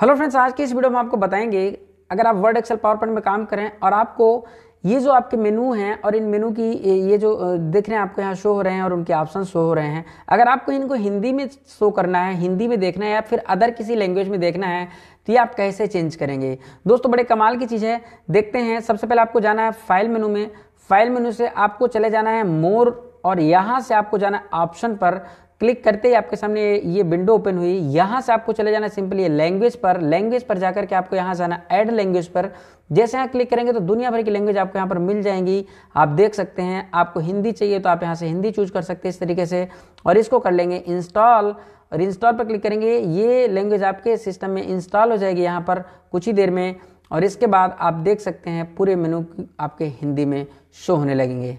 hello friends आज के इस वीडियो में आपको बताएंगे अगर आप वर्ड एक्सेल पावर पॉइंट में काम करें और आपको ये जो आपके मेनू हैं और इन मेनू की ये जो देख रहे हैं आपको यहाँ शो हो रहे हैं और उनके ऑप्शन शो हो रहे हैं अगर आपको इनको हिंदी में शो करना है हिंदी में देखना है या फिर अदर किसी लैंग्वेज में देखना है तो ये आप कैसे चेंज करेंगे दोस्तों बड़े कमाल की चीज़ है देखते हैं सबसे पहले आपको जाना है फाइल मेनू में फाइल मेनू से आपको चले जाना है मोर और यहाँ से आपको जाना है ऑप्शन पर क्लिक करते ही आपके सामने ये विंडो ओपन हुई यहाँ से आपको चले जाना सिंपली लैंग्वेज पर लैंग्वेज पर जाकर के आपको यहाँ से आना ऐड लैंग्वेज पर जैसे यहाँ क्लिक करेंगे तो दुनिया भर की लैंग्वेज आपको यहाँ पर मिल जाएंगी आप देख सकते हैं आपको हिंदी चाहिए तो आप यहाँ से हिंदी चूज कर सकते हैं इस तरीके से और इसको कर लेंगे इंस्टॉल और इंस्टॉल पर क्लिक करेंगे ये लैंग्वेज आपके सिस्टम में इंस्टॉल हो जाएगी यहाँ पर कुछ ही देर में और इसके बाद आप देख सकते हैं पूरे मेनू आपके हिंदी में शो होने लगेंगे